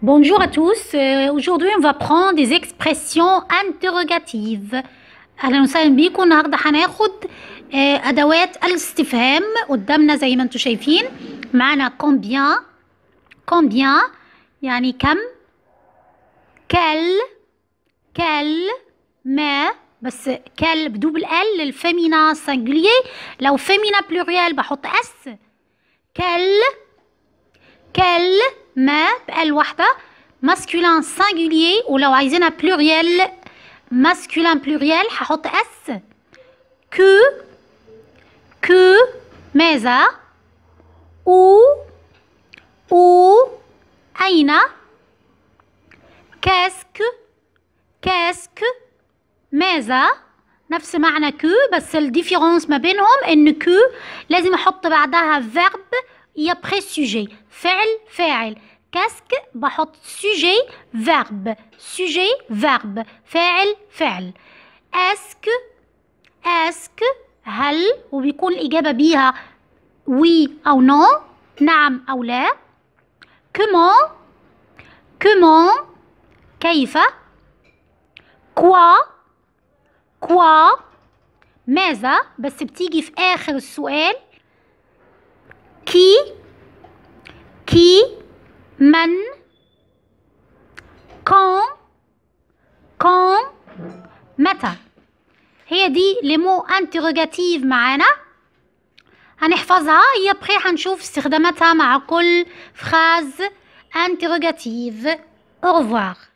Bonjour à tous. aujourd'hui, on va prendre des expressions interrogatives. اهلا وسهلا بيكم النهارده هناخد ادوات الاستفهام قدامنا زي ما انتم شايفين combien combien يعني كم ما بس ال لو بحط ما بال واحدة ماسكولان singulier ولو عايزينها pluriel ماسكولان pluriel هحط اس كو كو ماذا او او اين كاسك كاسك ماذا نفس معنى كو بس الديفيرونس ما بينهم ان كو لازم احط بعدها verb يا بخي سوجي فعل فاعل كاسك بحط سوجي فيرب سوجي فيرب فاعل فعل اسك اسك هل وبيكون الإجابة بيها وي أو نو نعم أو لا كومون كومون كيف كوا كوا ماذا بس بتيجي في آخر السؤال كي كي من كون كون متى هي دي لمو انتروغاتيف معانا هنحفظها هي بخي هنشوف استخداماتها مع كل فراز انتروغاتيف au